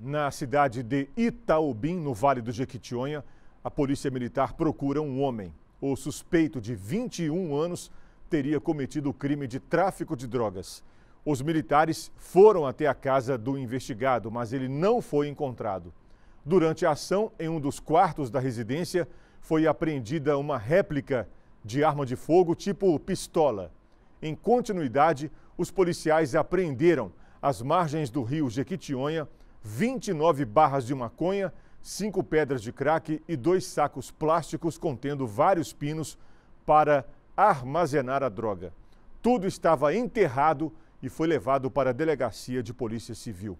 Na cidade de Itaobim, no Vale do Jequitinhonha, a polícia militar procura um homem. O suspeito de 21 anos teria cometido o crime de tráfico de drogas. Os militares foram até a casa do investigado, mas ele não foi encontrado. Durante a ação, em um dos quartos da residência, foi apreendida uma réplica de arma de fogo tipo pistola. Em continuidade, os policiais apreenderam às margens do rio Jequitinhonha 29 barras de maconha, cinco pedras de crack e dois sacos plásticos contendo vários pinos para armazenar a droga. Tudo estava enterrado e foi levado para a delegacia de polícia civil.